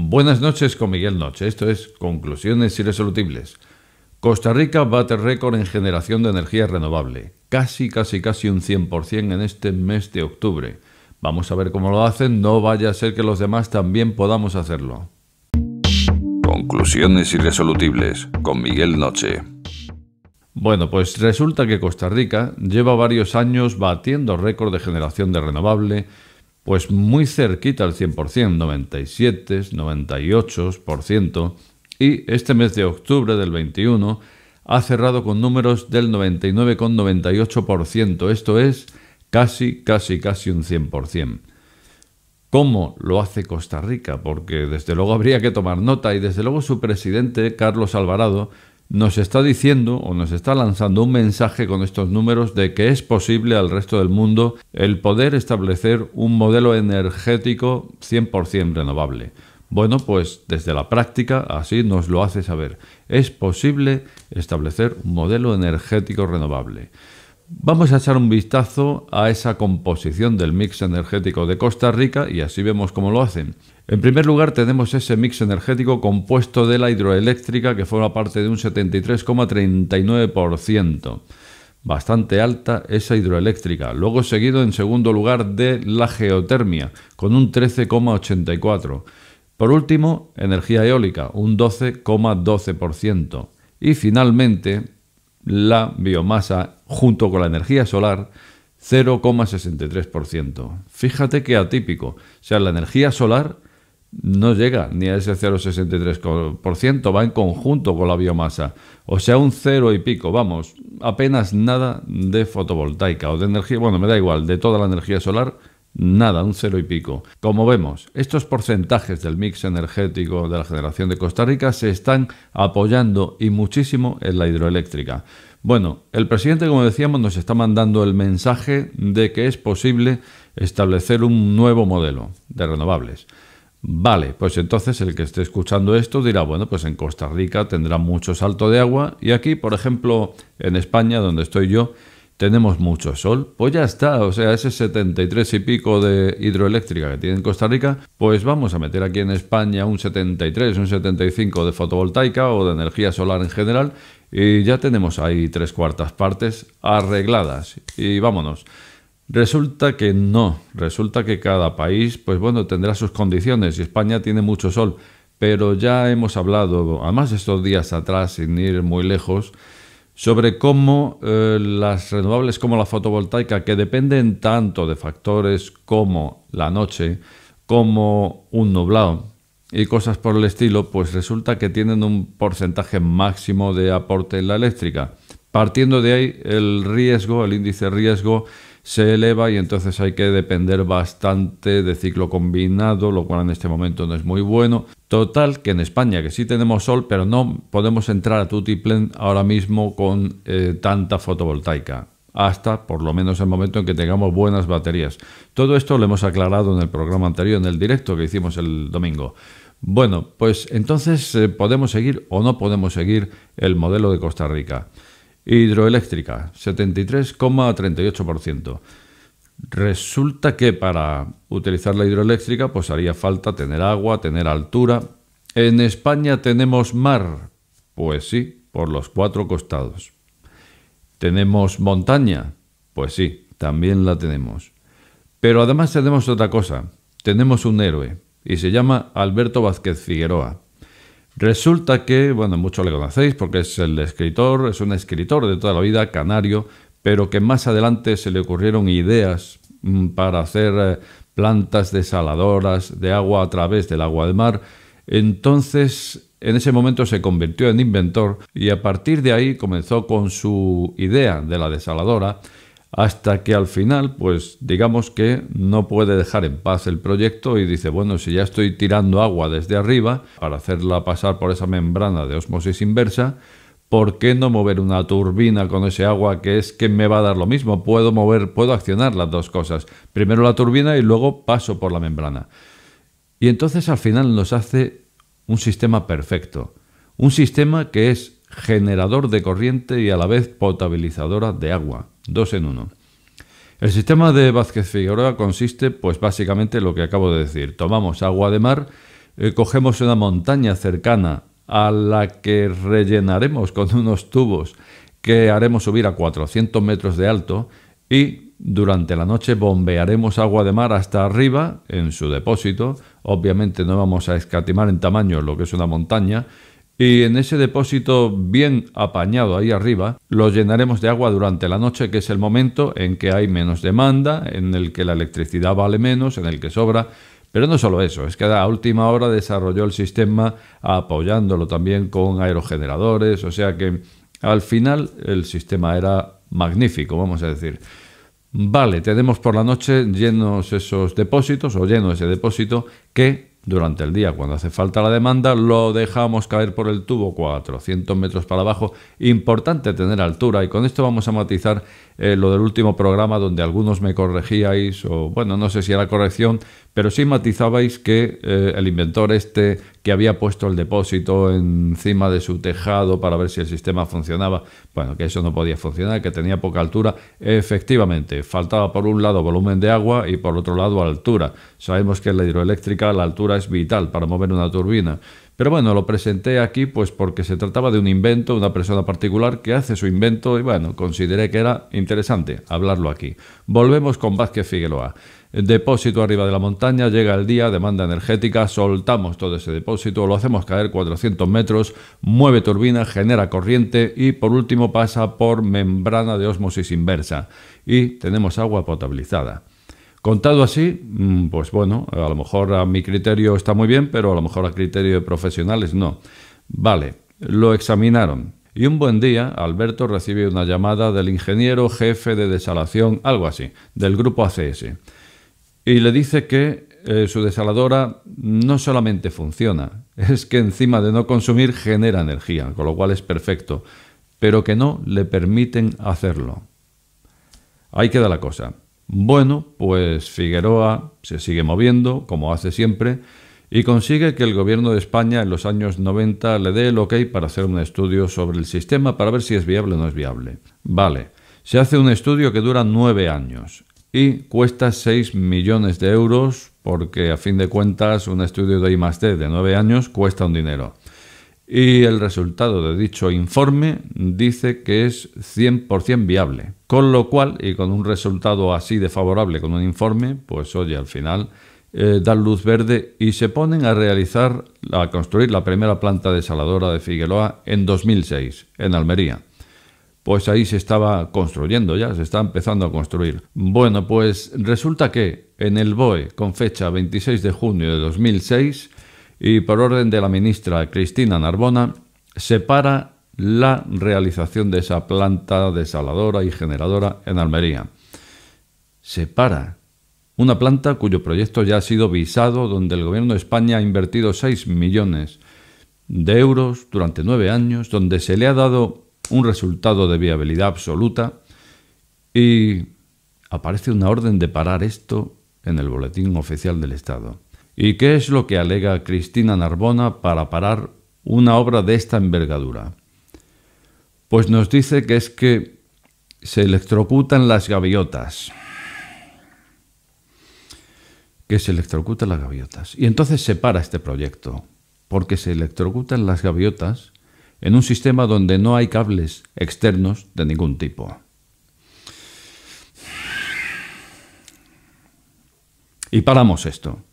Buenas noches con Miguel Noche. Esto es Conclusiones Irresolutibles. Costa Rica bate récord en generación de energía renovable. Casi, casi, casi un 100% en este mes de octubre. Vamos a ver cómo lo hacen, no vaya a ser que los demás también podamos hacerlo. Conclusiones Irresolutibles con Miguel Noche. Bueno, pues resulta que Costa Rica lleva varios años batiendo récord de generación de renovable, pues muy cerquita al 100%, 97, 98%, y este mes de octubre del 21 ha cerrado con números del 99,98%, esto es casi, casi, casi un 100%. ¿Cómo lo hace Costa Rica? Porque desde luego habría que tomar nota y desde luego su presidente, Carlos Alvarado, nos está diciendo o nos está lanzando un mensaje con estos números de que es posible al resto del mundo el poder establecer un modelo energético 100% renovable. Bueno, pues desde la práctica así nos lo hace saber. Es posible establecer un modelo energético renovable. Vamos a echar un vistazo a esa composición del mix energético de Costa Rica y así vemos cómo lo hacen. En primer lugar tenemos ese mix energético compuesto de la hidroeléctrica que forma parte de un 73,39%. Bastante alta esa hidroeléctrica. Luego seguido en segundo lugar de la geotermia con un 13,84%. Por último, energía eólica, un 12,12%. Y finalmente la biomasa junto con la energía solar 0,63%. Fíjate que atípico. O sea, la energía solar no llega ni a ese 0,63%, va en conjunto con la biomasa. O sea, un cero y pico, vamos, apenas nada de fotovoltaica o de energía, bueno, me da igual, de toda la energía solar nada, un cero y pico. Como vemos, estos porcentajes del mix energético de la generación de Costa Rica se están apoyando y muchísimo en la hidroeléctrica. Bueno, el presidente, como decíamos, nos está mandando el mensaje de que es posible establecer un nuevo modelo de renovables. Vale, pues entonces el que esté escuchando esto dirá, bueno, pues en Costa Rica tendrá mucho salto de agua y aquí, por ejemplo, en España, donde estoy yo, tenemos mucho sol, pues ya está, o sea, ese 73 y pico de hidroeléctrica que tiene en Costa Rica, pues vamos a meter aquí en España un 73, un 75 de fotovoltaica o de energía solar en general y ya tenemos ahí tres cuartas partes arregladas y vámonos. Resulta que no, resulta que cada país, pues bueno, tendrá sus condiciones y España tiene mucho sol, pero ya hemos hablado, además estos días atrás, sin ir muy lejos, sobre cómo eh, las renovables como la fotovoltaica, que dependen tanto de factores como la noche, como un nublado y cosas por el estilo, pues resulta que tienen un porcentaje máximo de aporte en la eléctrica. Partiendo de ahí, el riesgo, el índice de riesgo, se eleva y entonces hay que depender bastante de ciclo combinado, lo cual en este momento no es muy bueno. Total, que en España, que sí tenemos sol, pero no podemos entrar a Tutiplen ahora mismo con eh, tanta fotovoltaica hasta por lo menos el momento en que tengamos buenas baterías. Todo esto lo hemos aclarado en el programa anterior, en el directo que hicimos el domingo. Bueno, pues entonces eh, podemos seguir o no podemos seguir el modelo de Costa Rica. Hidroeléctrica, 73,38%. Resulta que para utilizar la hidroeléctrica pues haría falta tener agua, tener altura. ¿En España tenemos mar? Pues sí, por los cuatro costados. ¿Tenemos montaña? Pues sí, también la tenemos. Pero además tenemos otra cosa. Tenemos un héroe y se llama Alberto Vázquez Figueroa. Resulta que, bueno, muchos le conocéis porque es el escritor, es un escritor de toda la vida, canario, pero que más adelante se le ocurrieron ideas mm, para hacer eh, plantas desaladoras de agua a través del agua del mar. Entonces, en ese momento se convirtió en inventor y a partir de ahí comenzó con su idea de la desaladora hasta que al final, pues digamos que no puede dejar en paz el proyecto y dice, bueno, si ya estoy tirando agua desde arriba para hacerla pasar por esa membrana de osmosis inversa, ¿por qué no mover una turbina con ese agua que es que me va a dar lo mismo? Puedo mover, puedo accionar las dos cosas. Primero la turbina y luego paso por la membrana. Y entonces al final nos hace un sistema perfecto. Un sistema que es generador de corriente y a la vez potabilizadora de agua dos en uno. El sistema de Vázquez Figueroa consiste, pues básicamente, en lo que acabo de decir. Tomamos agua de mar, eh, cogemos una montaña cercana a la que rellenaremos con unos tubos que haremos subir a 400 metros de alto y durante la noche bombearemos agua de mar hasta arriba en su depósito. Obviamente no vamos a escatimar en tamaño lo que es una montaña y en ese depósito bien apañado ahí arriba lo llenaremos de agua durante la noche, que es el momento en que hay menos demanda, en el que la electricidad vale menos, en el que sobra. Pero no solo eso, es que a última hora desarrolló el sistema apoyándolo también con aerogeneradores, o sea que al final el sistema era magnífico, vamos a decir. Vale, tenemos por la noche llenos esos depósitos o lleno ese depósito que durante el día. Cuando hace falta la demanda, lo dejamos caer por el tubo 400 metros para abajo. Importante tener altura y con esto vamos a matizar eh, lo del último programa donde algunos me corregíais o bueno, no sé si era corrección, pero sí matizabais que eh, el inventor este había puesto el depósito encima de su tejado para ver si el sistema funcionaba. Bueno, que eso no podía funcionar, que tenía poca altura. Efectivamente, faltaba por un lado volumen de agua y por otro lado altura. Sabemos que en la hidroeléctrica la altura es vital para mover una turbina. Pero bueno, lo presenté aquí pues porque se trataba de un invento, una persona particular que hace su invento y bueno, consideré que era interesante hablarlo aquí. Volvemos con Vázquez Figueroa. Depósito arriba de la montaña, llega el día, demanda energética, soltamos todo ese depósito, lo hacemos caer 400 metros, mueve turbina, genera corriente y por último pasa por membrana de osmosis inversa y tenemos agua potabilizada. Contado así, mm, pues bueno, a lo mejor a mi criterio está muy bien, pero a lo mejor a criterio de profesionales no. Vale, lo examinaron. Y un buen día, Alberto recibe una llamada del ingeniero jefe de desalación, algo así, del grupo ACS. Y le dice que eh, su desaladora no solamente funciona, es que encima de no consumir genera energía, con lo cual es perfecto, pero que no le permiten hacerlo. Ahí queda la cosa. Bueno, pues Figueroa se sigue moviendo, como hace siempre, y consigue que el gobierno de España en los años 90 le dé el ok para hacer un estudio sobre el sistema para ver si es viable o no es viable. Vale, se hace un estudio que dura nueve años y cuesta 6 millones de euros porque a fin de cuentas un estudio de I+D de nueve años cuesta un dinero y el resultado de dicho informe dice que es 100% viable. Con lo cual, y con un resultado así de favorable con un informe, pues oye, al final eh, dan luz verde y se ponen a realizar, a construir la primera planta desaladora de Figueroa en 2006, en Almería. Pues ahí se estaba construyendo ya, se está empezando a construir. Bueno, pues resulta que en el BOE, con fecha 26 de junio de 2006, y por orden de la ministra Cristina Narbona, se para la realización de esa planta desaladora y generadora en Almería. Se para una planta cuyo proyecto ya ha sido visado, donde el Gobierno de España ha invertido 6 millones de euros durante nueve años, donde se le ha dado un resultado de viabilidad absoluta y aparece una orden de parar esto en el Boletín Oficial del Estado. ¿Y qué es lo que alega Cristina Narbona para parar una obra de esta envergadura? Pues nos dice que es que se electrocutan las gaviotas. Que se electrocutan las gaviotas. Y entonces se para este proyecto, porque se electrocutan las gaviotas en un sistema donde no hay cables externos de ningún tipo. Y paramos esto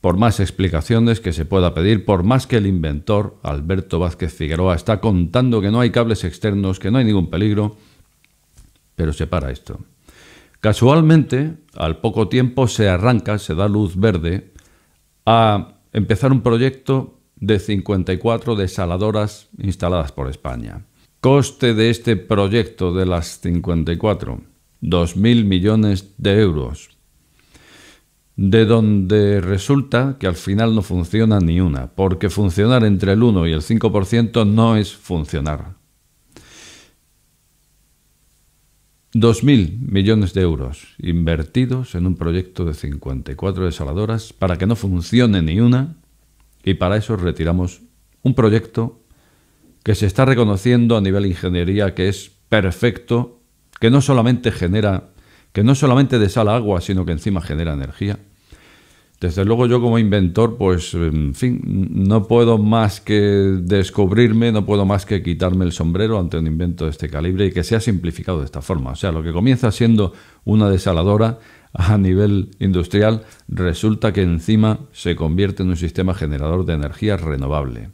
por más explicaciones que se pueda pedir, por más que el inventor, Alberto Vázquez Figueroa, está contando que no hay cables externos, que no hay ningún peligro, pero se para esto. Casualmente, al poco tiempo se arranca, se da luz verde a empezar un proyecto de 54 desaladoras instaladas por España. Coste de este proyecto de las 54, 2.000 millones de euros de donde resulta que al final no funciona ni una, porque funcionar entre el 1 y el 5% no es funcionar. 2.000 millones de euros invertidos en un proyecto de 54 desaladoras para que no funcione ni una y para eso retiramos un proyecto que se está reconociendo a nivel ingeniería que es perfecto, que no solamente genera, que no solamente desala agua, sino que encima genera energía desde luego yo como inventor, pues, en fin, no puedo más que descubrirme, no puedo más que quitarme el sombrero ante un invento de este calibre y que sea simplificado de esta forma. O sea, lo que comienza siendo una desaladora a nivel industrial resulta que encima se convierte en un sistema generador de energía renovable.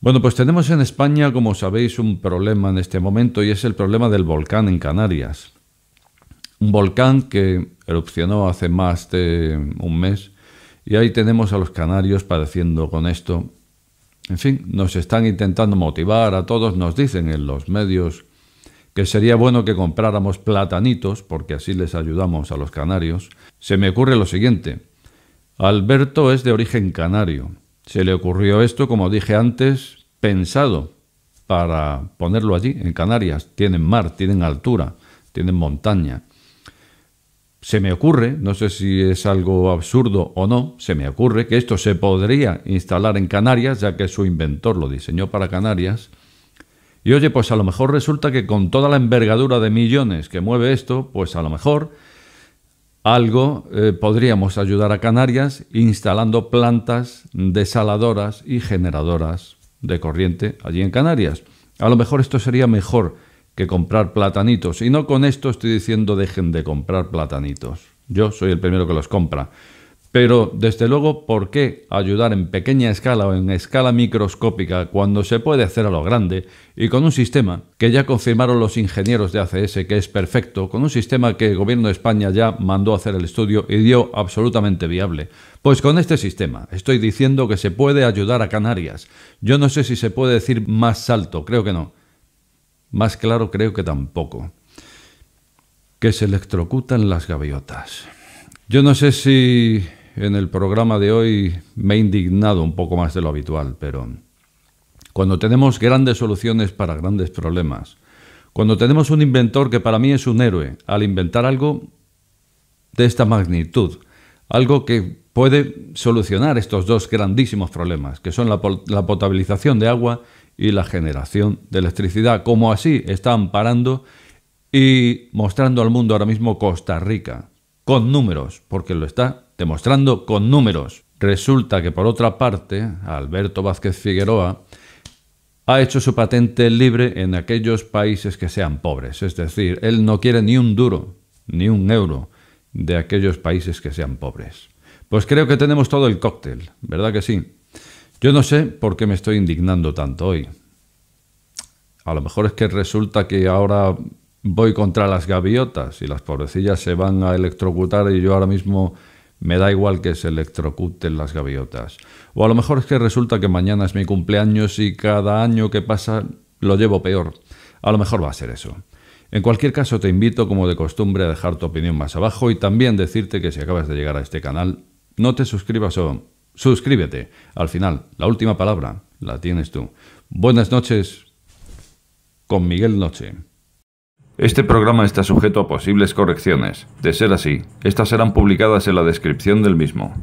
Bueno, pues tenemos en España, como sabéis, un problema en este momento y es el problema del volcán en Canarias un volcán que erupcionó hace más de un mes y ahí tenemos a los canarios padeciendo con esto. En fin, nos están intentando motivar a todos, nos dicen en los medios que sería bueno que compráramos platanitos porque así les ayudamos a los canarios. Se me ocurre lo siguiente. Alberto es de origen canario. Se le ocurrió esto, como dije antes, pensado para ponerlo allí, en Canarias. Tienen mar, tienen altura, tienen montaña se me ocurre, no sé si es algo absurdo o no, se me ocurre que esto se podría instalar en Canarias, ya que su inventor lo diseñó para Canarias. Y oye, pues a lo mejor resulta que con toda la envergadura de millones que mueve esto, pues a lo mejor algo eh, podríamos ayudar a Canarias instalando plantas desaladoras y generadoras de corriente allí en Canarias. A lo mejor esto sería mejor comprar platanitos. Y no con esto estoy diciendo dejen de comprar platanitos. Yo soy el primero que los compra. Pero, desde luego, ¿por qué ayudar en pequeña escala o en escala microscópica cuando se puede hacer a lo grande y con un sistema que ya confirmaron los ingenieros de ACS que es perfecto, con un sistema que el gobierno de España ya mandó a hacer el estudio y dio absolutamente viable? Pues con este sistema estoy diciendo que se puede ayudar a Canarias. Yo no sé si se puede decir más alto, creo que no. Más claro creo que tampoco. Que se electrocutan las gaviotas. Yo no sé si en el programa de hoy me he indignado un poco más de lo habitual, pero cuando tenemos grandes soluciones para grandes problemas, cuando tenemos un inventor que para mí es un héroe, al inventar algo de esta magnitud, algo que puede solucionar estos dos grandísimos problemas, que son la, la potabilización de agua y la generación de electricidad, como así está amparando y mostrando al mundo ahora mismo Costa Rica, con números, porque lo está demostrando con números. Resulta que por otra parte, Alberto Vázquez Figueroa ha hecho su patente libre en aquellos países que sean pobres, es decir, él no quiere ni un duro, ni un euro de aquellos países que sean pobres. Pues creo que tenemos todo el cóctel, ¿verdad que sí? Yo no sé por qué me estoy indignando tanto hoy. A lo mejor es que resulta que ahora voy contra las gaviotas y las pobrecillas se van a electrocutar y yo ahora mismo me da igual que se electrocuten las gaviotas. O a lo mejor es que resulta que mañana es mi cumpleaños y cada año que pasa lo llevo peor. A lo mejor va a ser eso. En cualquier caso te invito como de costumbre a dejar tu opinión más abajo y también decirte que si acabas de llegar a este canal, no te suscribas o Suscríbete. Al final, la última palabra la tienes tú. Buenas noches con Miguel Noche. Este programa está sujeto a posibles correcciones. De ser así, estas serán publicadas en la descripción del mismo.